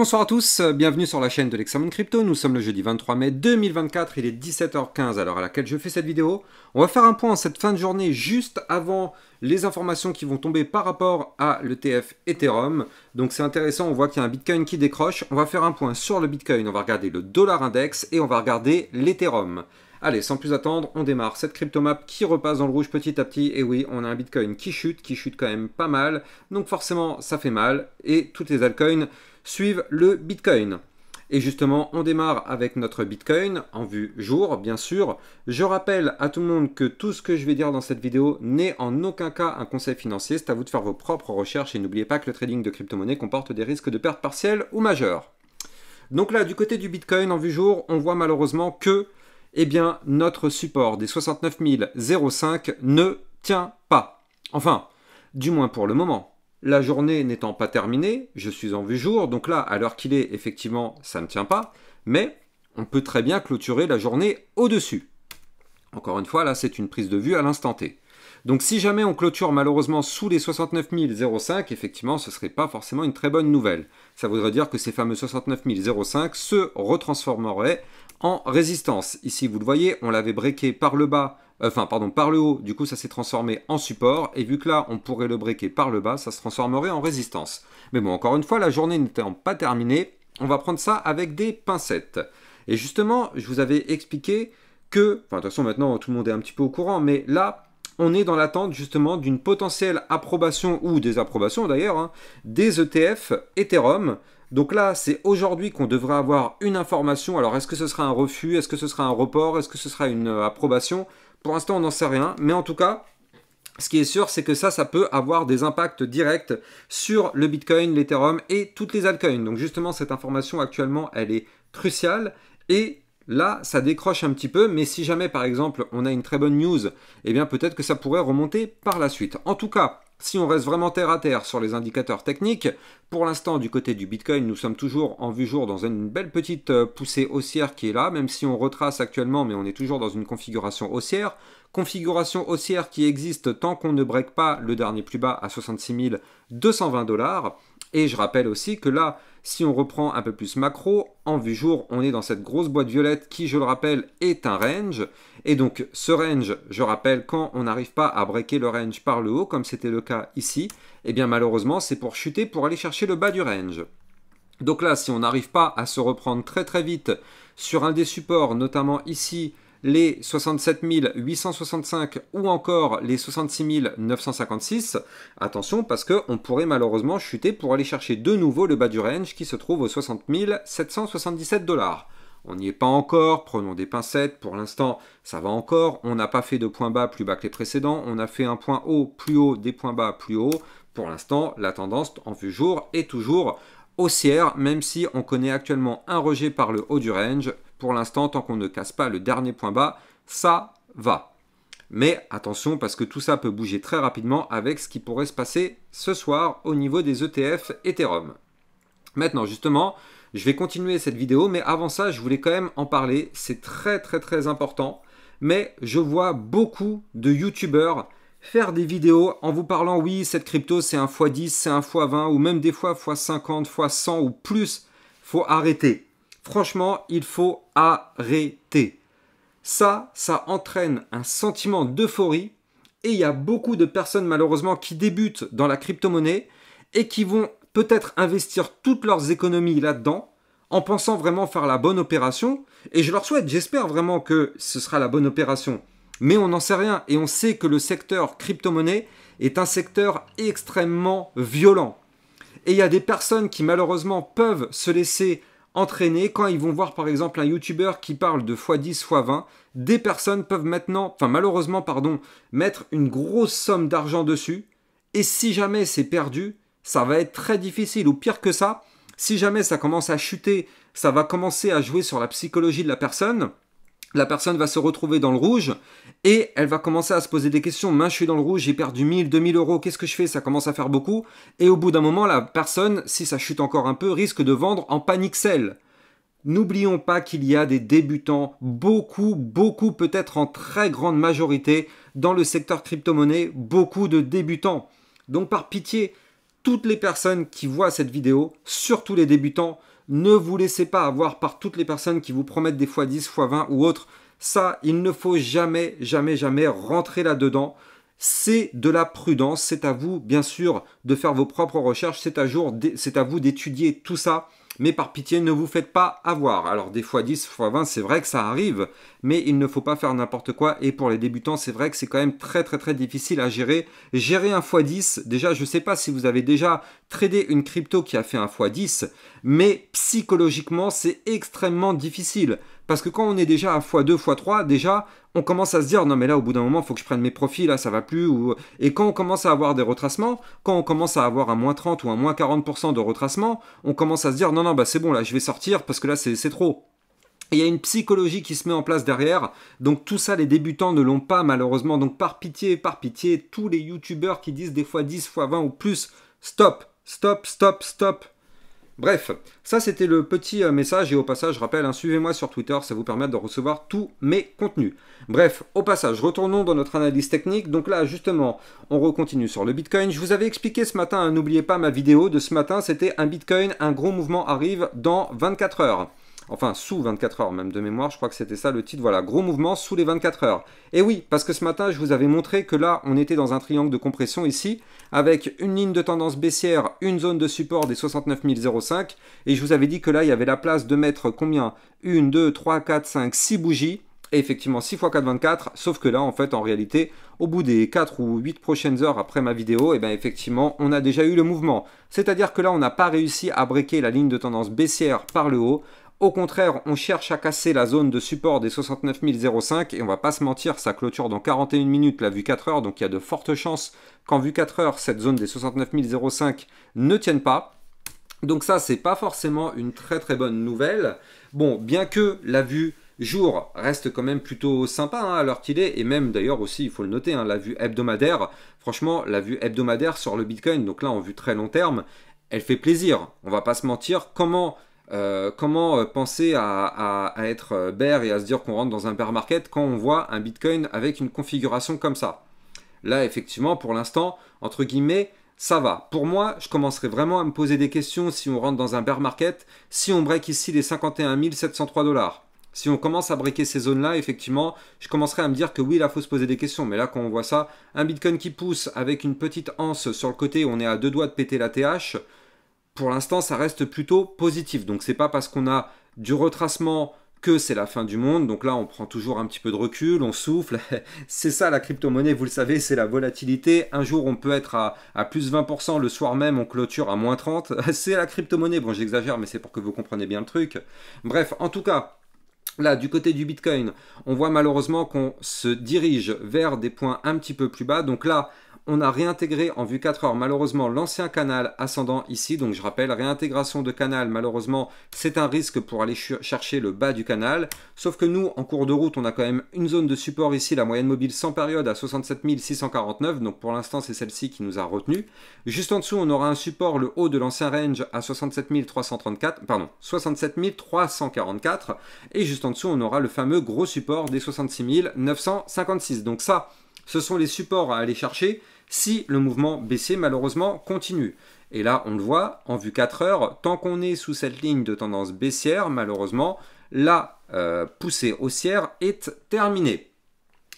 bonsoir à tous, euh, bienvenue sur la chaîne de l'Examen Crypto, nous sommes le jeudi 23 mai 2024, il est 17h15 à l'heure à laquelle je fais cette vidéo. On va faire un point en cette fin de journée juste avant les informations qui vont tomber par rapport à l'ETF Ethereum. Donc c'est intéressant, on voit qu'il y a un Bitcoin qui décroche, on va faire un point sur le Bitcoin, on va regarder le dollar index et on va regarder l'Ethereum. Allez, sans plus attendre, on démarre cette crypto map qui repasse dans le rouge petit à petit. Et oui, on a un Bitcoin qui chute, qui chute quand même pas mal. Donc forcément, ça fait mal. Et toutes les altcoins suivent le Bitcoin. Et justement, on démarre avec notre Bitcoin en vue jour, bien sûr. Je rappelle à tout le monde que tout ce que je vais dire dans cette vidéo n'est en aucun cas un conseil financier. C'est à vous de faire vos propres recherches et n'oubliez pas que le trading de crypto-monnaie comporte des risques de perte partielle ou majeure. Donc là, du côté du Bitcoin en vue jour, on voit malheureusement que eh bien, notre support des 69 005 ne tient pas. Enfin, du moins pour le moment. La journée n'étant pas terminée, je suis en vue jour, donc là, à l'heure qu'il est, effectivement, ça ne tient pas, mais on peut très bien clôturer la journée au-dessus. Encore une fois, là, c'est une prise de vue à l'instant T. Donc si jamais on clôture malheureusement sous les 69 005, effectivement, ce ne serait pas forcément une très bonne nouvelle. Ça voudrait dire que ces fameux 69 005 se retransformeraient en résistance. Ici, vous le voyez, on l'avait breaké par le bas enfin pardon, par le haut, du coup ça s'est transformé en support, et vu que là on pourrait le breaker par le bas, ça se transformerait en résistance. Mais bon, encore une fois, la journée n'étant pas terminée, on va prendre ça avec des pincettes. Et justement, je vous avais expliqué que, enfin de toute façon maintenant tout le monde est un petit peu au courant, mais là, on est dans l'attente justement d'une potentielle approbation ou désapprobation d'ailleurs hein, des ETF Ethereum. Donc là, c'est aujourd'hui qu'on devrait avoir une information. Alors, est-ce que ce sera un refus Est-ce que ce sera un report Est-ce que ce sera une euh, approbation pour l'instant, on n'en sait rien, mais en tout cas, ce qui est sûr, c'est que ça, ça peut avoir des impacts directs sur le Bitcoin, l'Ethereum et toutes les altcoins. Donc justement, cette information actuellement, elle est cruciale et Là, ça décroche un petit peu, mais si jamais par exemple on a une très bonne news, eh bien peut-être que ça pourrait remonter par la suite. En tout cas, si on reste vraiment terre à terre sur les indicateurs techniques, pour l'instant du côté du Bitcoin, nous sommes toujours en vue jour dans une belle petite euh, poussée haussière qui est là, même si on retrace actuellement, mais on est toujours dans une configuration haussière. Configuration haussière qui existe tant qu'on ne break pas le dernier plus bas à 66 220 dollars. Et je rappelle aussi que là, si on reprend un peu plus macro, en vue jour, on est dans cette grosse boîte violette qui, je le rappelle, est un range. Et donc ce range, je rappelle, quand on n'arrive pas à breaker le range par le haut, comme c'était le cas ici, eh bien malheureusement, c'est pour chuter pour aller chercher le bas du range. Donc là, si on n'arrive pas à se reprendre très très vite sur un des supports, notamment ici, les 67 865 ou encore les 66 956. Attention parce qu'on pourrait malheureusement chuter pour aller chercher de nouveau le bas du range qui se trouve aux 60 777 dollars. On n'y est pas encore, prenons des pincettes, pour l'instant ça va encore, on n'a pas fait de point bas plus bas que les précédents, on a fait un point haut plus haut, des points bas plus haut, pour l'instant la tendance en vue jour est toujours haussière, même si on connaît actuellement un rejet par le haut du range, pour l'instant, tant qu'on ne casse pas le dernier point bas, ça va. Mais attention parce que tout ça peut bouger très rapidement avec ce qui pourrait se passer ce soir au niveau des ETF Ethereum. Maintenant justement, je vais continuer cette vidéo, mais avant ça, je voulais quand même en parler, c'est très très très important. Mais je vois beaucoup de YouTubeurs faire des vidéos en vous parlant oui, cette crypto c'est un x10, c'est un x20 ou même des fois x50, x100 ou plus, faut arrêter. Franchement, il faut arrêter. Ça, ça entraîne un sentiment d'euphorie et il y a beaucoup de personnes malheureusement qui débutent dans la crypto-monnaie et qui vont peut-être investir toutes leurs économies là-dedans en pensant vraiment faire la bonne opération. Et je leur souhaite, j'espère vraiment que ce sera la bonne opération. Mais on n'en sait rien et on sait que le secteur crypto-monnaie est un secteur extrêmement violent. Et il y a des personnes qui malheureusement peuvent se laisser entraîner, Quand ils vont voir par exemple un YouTuber qui parle de x10, x20, des personnes peuvent maintenant, enfin malheureusement, pardon, mettre une grosse somme d'argent dessus. Et si jamais c'est perdu, ça va être très difficile. Ou pire que ça, si jamais ça commence à chuter, ça va commencer à jouer sur la psychologie de la personne la personne va se retrouver dans le rouge et elle va commencer à se poser des questions. Main, je suis dans le rouge, j'ai perdu 1000, 2000 euros, qu'est-ce que je fais Ça commence à faire beaucoup. Et au bout d'un moment, la personne, si ça chute encore un peu, risque de vendre en panique sale. N'oublions pas qu'il y a des débutants, beaucoup, beaucoup, peut-être en très grande majorité, dans le secteur crypto-monnaie, beaucoup de débutants. Donc par pitié, toutes les personnes qui voient cette vidéo, surtout les débutants, ne vous laissez pas avoir par toutes les personnes qui vous promettent des fois 10, fois 20 ou autre. Ça, il ne faut jamais, jamais, jamais rentrer là-dedans. C'est de la prudence. C'est à vous, bien sûr, de faire vos propres recherches. C'est à, c'est à vous d'étudier tout ça mais par pitié, ne vous faites pas avoir. Alors des fois 10, fois 20, c'est vrai que ça arrive, mais il ne faut pas faire n'importe quoi. Et pour les débutants, c'est vrai que c'est quand même très très très difficile à gérer. Gérer un fois 10, déjà, je ne sais pas si vous avez déjà tradé une crypto qui a fait un fois 10, mais psychologiquement, c'est extrêmement difficile parce que quand on est déjà à x2, x3, déjà, on commence à se dire, non mais là, au bout d'un moment, il faut que je prenne mes profits, là, ça va plus. Euh. Et quand on commence à avoir des retracements, quand on commence à avoir un moins 30 ou un moins 40% de retracement, on commence à se dire, non, non, bah c'est bon, là, je vais sortir parce que là, c'est trop. il y a une psychologie qui se met en place derrière. Donc tout ça, les débutants ne l'ont pas malheureusement. Donc par pitié, par pitié, tous les youtubeurs qui disent des fois 10 fois 20 ou plus, stop, stop, stop, stop. Bref, ça c'était le petit euh, message et au passage, je rappelle, hein, suivez-moi sur Twitter, ça vous permet de recevoir tous mes contenus. Bref, au passage, retournons dans notre analyse technique. Donc là, justement, on recontinue sur le Bitcoin. Je vous avais expliqué ce matin, hein, n'oubliez pas ma vidéo de ce matin, c'était un Bitcoin, un gros mouvement arrive dans 24 heures enfin sous 24 heures même de mémoire, je crois que c'était ça le titre, voilà, gros mouvement sous les 24 heures. Et oui, parce que ce matin, je vous avais montré que là, on était dans un triangle de compression ici, avec une ligne de tendance baissière, une zone de support des 69 005, et je vous avais dit que là, il y avait la place de mettre combien 1, 2, 3, 4, 5, 6 bougies, et effectivement 6 x 4, 24, sauf que là, en fait, en réalité, au bout des 4 ou 8 prochaines heures après ma vidéo, et eh bien effectivement, on a déjà eu le mouvement. C'est-à-dire que là, on n'a pas réussi à breaker la ligne de tendance baissière par le haut, au contraire, on cherche à casser la zone de support des 69 005 et on va pas se mentir, ça clôture dans 41 minutes la vue 4 heures, donc il y a de fortes chances qu'en vue 4 heures, cette zone des 69 005 ne tienne pas. Donc ça, c'est pas forcément une très très bonne nouvelle. Bon, bien que la vue jour reste quand même plutôt sympa alors hein, à l'heure qu'il est, et même d'ailleurs aussi, il faut le noter, hein, la vue hebdomadaire, franchement, la vue hebdomadaire sur le Bitcoin, donc là en vue très long terme, elle fait plaisir, on va pas se mentir, comment euh, comment euh, penser à, être euh, bear et à se dire qu'on rentre dans un bear market quand on voit un Bitcoin avec une configuration comme ça Là, effectivement, pour l'instant, entre guillemets, ça va. Pour moi, je commencerai vraiment à me poser des questions si on rentre dans un bear market, si on break ici les 51 703 dollars. Si on commence à breaker ces zones-là, effectivement, je commencerai à me dire que oui, il faut se poser des questions. Mais là, quand on voit ça, un Bitcoin qui pousse avec une petite anse sur le côté, on est à deux doigts de péter la TH pour l'instant, ça reste plutôt positif. Donc c'est pas parce qu'on a du retracement que c'est la fin du monde. Donc là, on prend toujours un petit peu de recul, on souffle. c'est ça la crypto-monnaie, vous le savez, c'est la volatilité. Un jour, on peut être à, à plus 20%, le soir même, on clôture à moins 30%. c'est la crypto-monnaie. Bon, j'exagère, mais c'est pour que vous compreniez bien le truc. Bref, en tout cas, Là, du côté du Bitcoin, on voit malheureusement qu'on se dirige vers des points un petit peu plus bas. Donc là, on a réintégré en vue 4 heures malheureusement l'ancien canal ascendant ici. Donc je rappelle, réintégration de canal malheureusement c'est un risque pour aller chercher le bas du canal. Sauf que nous en cours de route on a quand même une zone de support ici, la moyenne mobile sans période à 67 649. Donc pour l'instant c'est celle-ci qui nous a retenu. Juste en dessous on aura un support le haut de l'ancien range à 67 pardon 67 344. Et juste en dessous on aura le fameux gros support des 66 956. Donc ça ce sont les supports à aller chercher si le mouvement baissier malheureusement continue. Et là, on le voit, en vue 4 heures, tant qu'on est sous cette ligne de tendance baissière, malheureusement, la euh, poussée haussière est terminée.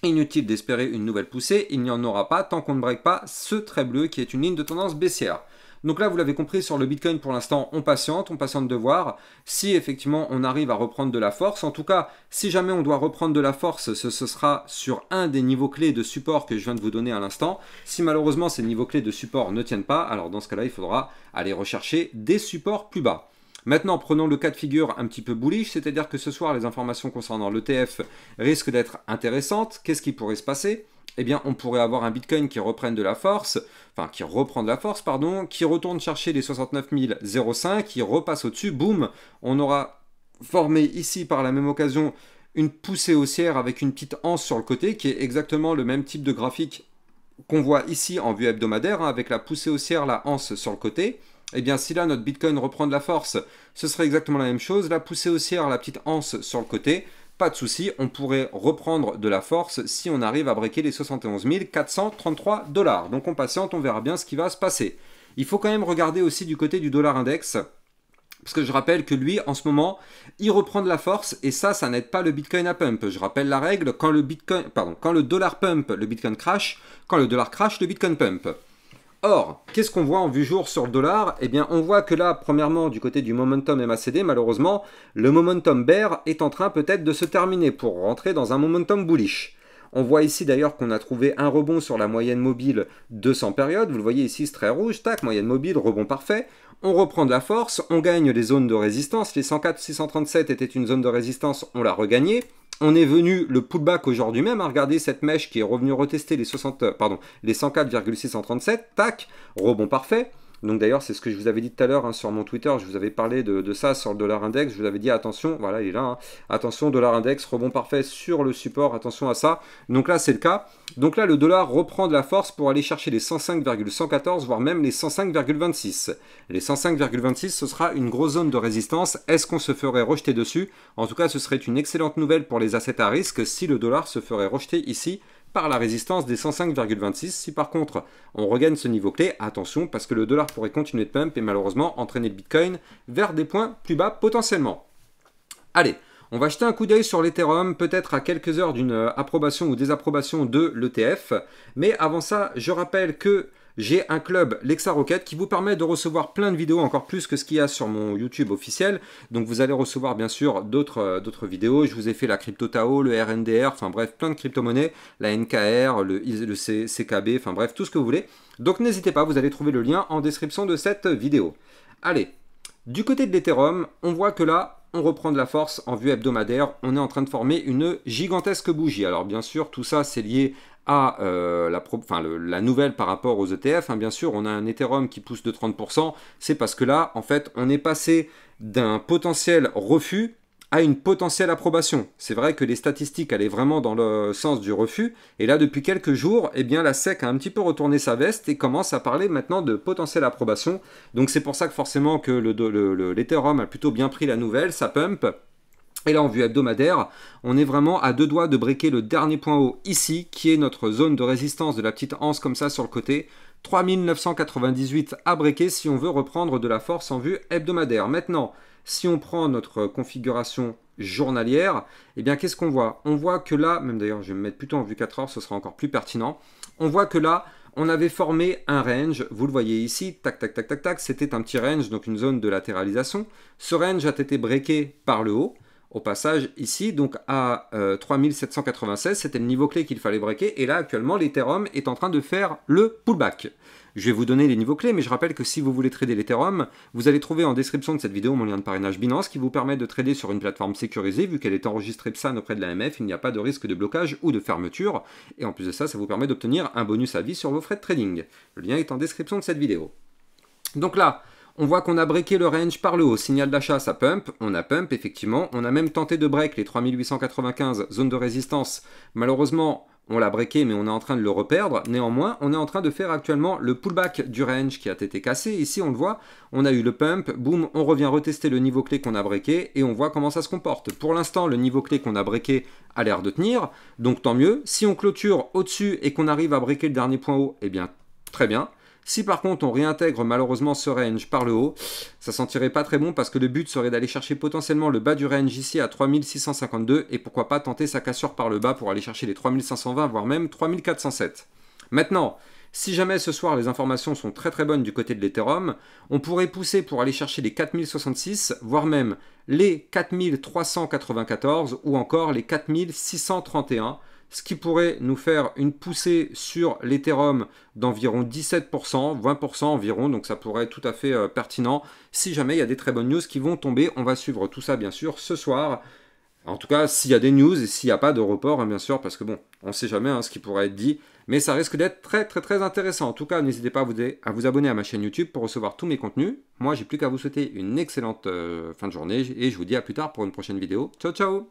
Inutile d'espérer une nouvelle poussée, il n'y en aura pas tant qu'on ne break pas ce trait bleu qui est une ligne de tendance baissière. Donc là, vous l'avez compris, sur le Bitcoin, pour l'instant, on patiente, on patiente de voir si effectivement on arrive à reprendre de la force. En tout cas, si jamais on doit reprendre de la force, ce, sera sur un des niveaux clés de support que je viens de vous donner à l'instant. Si malheureusement ces niveaux clés de support ne tiennent pas, alors dans ce cas-là, il faudra aller rechercher des supports plus bas. Maintenant, prenons le cas de figure un petit peu bullish, c'est-à-dire que ce soir, les informations concernant l'ETF risquent d'être intéressantes. Qu'est-ce qui pourrait se passer eh bien, on pourrait avoir un Bitcoin qui reprenne de la force, enfin, qui reprend de la force, pardon, qui retourne chercher les 69 05, qui repasse au-dessus, boum, on aura formé ici par la même occasion une poussée haussière avec une petite anse sur le côté, qui est exactement le même type de graphique qu'on voit ici en vue hebdomadaire, hein, avec la poussée haussière, la anse sur le côté. Eh bien, si là, notre Bitcoin reprend de la force, ce serait exactement la même chose, la poussée haussière, la petite anse sur le côté, de souci, on pourrait reprendre de la force si on arrive à breaker les 71 433 dollars. Donc on patiente, on verra bien ce qui va se passer. Il faut quand même regarder aussi du côté du dollar index. Parce que je rappelle que lui, en ce moment, il reprend de la force et ça, ça n'aide pas le Bitcoin à pump. Je rappelle la règle, quand le, Bitcoin, pardon, quand le dollar pump, le Bitcoin crash, quand le dollar crash, le Bitcoin pump. Or, qu'est-ce qu'on voit en vue jour sur le dollar Eh bien, on voit que là, premièrement, du côté du momentum MACD, malheureusement, le momentum bear est en train peut-être de se terminer pour rentrer dans un momentum bullish. On voit ici d'ailleurs qu'on a trouvé un rebond sur la moyenne mobile 200 périodes. Vous le voyez ici, c'est très rouge, tac, moyenne mobile, rebond parfait. On reprend de la force, on gagne les zones de résistance. Les 104-637 étaient une zone de résistance, on l'a regagnée on est venu le pullback aujourd'hui même à hein. regarder cette mèche qui est revenue retester les 60, euh, pardon, les 104,637, tac, rebond parfait. Donc d'ailleurs, c'est ce que je vous avais dit tout à l'heure hein, sur mon Twitter, je vous avais parlé de, ça sur le dollar index, je vous avais dit attention, voilà, il est là, hein, attention, dollar index, rebond parfait sur le support, attention à ça. Donc là, c'est le cas. Donc là, le dollar reprend de la force pour aller chercher les 105,114, voire même les 105,26. Les 105,26, ce sera une grosse zone de résistance. Est-ce qu'on se ferait rejeter dessus En tout cas, ce serait une excellente nouvelle pour les assets à risque si le dollar se ferait rejeter ici par la résistance des 105,26. Si par contre on regagne ce niveau clé, attention parce que le dollar pourrait continuer de pump et malheureusement entraîner le Bitcoin vers des points plus bas potentiellement. Allez, on va jeter un coup d'œil sur l'Ethereum, peut-être à quelques heures d'une euh, approbation ou désapprobation de l'ETF. Mais avant ça, je rappelle que j'ai un club Lexa Rocket qui vous permet de recevoir plein de vidéos, encore plus que ce qu'il y a sur mon YouTube officiel. Donc vous allez recevoir bien sûr d'autres euh, vidéos. Je vous ai fait la Crypto Tao, le RNDR, enfin bref, plein de crypto-monnaies, la NKR, le, le CKB, enfin bref, tout ce que vous voulez. Donc n'hésitez pas, vous allez trouver le lien en description de cette vidéo. Allez, du côté de l'Ethereum, on voit que là, on reprend de la force en vue hebdomadaire, on est en train de former une gigantesque bougie. Alors bien sûr, tout ça c'est lié à euh, la, nouvelle par rapport aux ETF. Hein, bien sûr, on a un Ethereum qui pousse de 30%. C'est parce que là, en fait, on est passé d'un potentiel refus à une potentielle approbation. C'est vrai que les statistiques allaient vraiment dans le sens du refus, et là depuis quelques jours, eh bien la SEC a un petit peu retourné sa veste et commence à parler maintenant de potentielle approbation. Donc c'est pour ça que forcément que l'Ethereum le, a plutôt bien pris la nouvelle, ça pump, et là, en vue hebdomadaire, on est vraiment à deux doigts de breaker le dernier point haut ici, qui est notre zone de résistance de la petite anse comme ça sur le côté. 3998 à breaker si on veut reprendre de la force en vue hebdomadaire. Maintenant, si on prend notre configuration journalière, eh bien qu'est-ce qu'on voit On voit que là, même d'ailleurs je vais me mettre plutôt en vue 4 heures, ce sera encore plus pertinent, on voit que là, on avait formé un range, vous le voyez ici, tac tac tac tac tac, c'était un petit range, donc une zone de latéralisation. Ce range a été breaké par le haut, au passage ici, donc à 3796, euh, c'était le niveau clé qu'il fallait breaker, et là actuellement l'Ethereum est en train de faire le pullback. Je vais vous donner les niveaux clés, mais je rappelle que si vous voulez trader l'Ethereum, vous allez trouver en description de cette vidéo mon lien de parrainage Binance qui vous permet de trader sur une plateforme sécurisée, vu qu'elle est enregistrée PSAN auprès de l'AMF, il n'y a pas de risque de blocage ou de fermeture, et en plus de ça, ça vous permet d'obtenir un bonus à vie sur vos frais de trading. Le lien est en description de cette vidéo. Donc là, on voit qu'on a breaké le range par le haut, signal d'achat, ça pump, on a pump effectivement, on a même tenté de break les 3895 zones de résistance. Malheureusement, on l'a breaké mais on est en train de le reperdre. Néanmoins, on est en train de faire actuellement le pullback du range qui a été cassé. Ici, on le voit, on a eu le pump, boum, on revient retester le niveau clé qu'on a breaké et on voit comment ça se comporte. Pour l'instant, le niveau clé qu'on a breaké a l'air de tenir, donc tant mieux. Si on clôture au-dessus et qu'on arrive à breaker le dernier point haut, eh bien, très bien. Si par contre on réintègre malheureusement ce range par le haut, ça sentirait pas très bon parce que le but serait d'aller chercher potentiellement le bas du range ici à 3652 et pourquoi pas tenter sa cassure par le bas pour aller chercher les 3520 voire même 3407. Maintenant, si jamais ce soir les informations sont très très bonnes du côté de l'Ethereum, on pourrait pousser pour aller chercher les 4066, voire même les 4394 ou encore les 4631 ce qui pourrait nous faire une poussée sur l'Ethereum d'environ 17%, 20% environ, donc ça pourrait être tout à fait euh, pertinent. Si jamais il y a des très bonnes news qui vont tomber, on va suivre tout ça bien sûr ce soir. En tout cas, s'il y a des news et s'il n'y a pas de report, hein, bien sûr, parce que bon, on ne sait jamais hein, ce qui pourrait être dit, mais ça risque d'être très très très intéressant. En tout cas, n'hésitez pas à vous, vous, abonner à ma chaîne YouTube pour recevoir tous mes contenus. Moi, j'ai plus qu'à vous souhaiter une excellente euh, fin de journée et je vous dis à plus tard pour une prochaine vidéo. Ciao ciao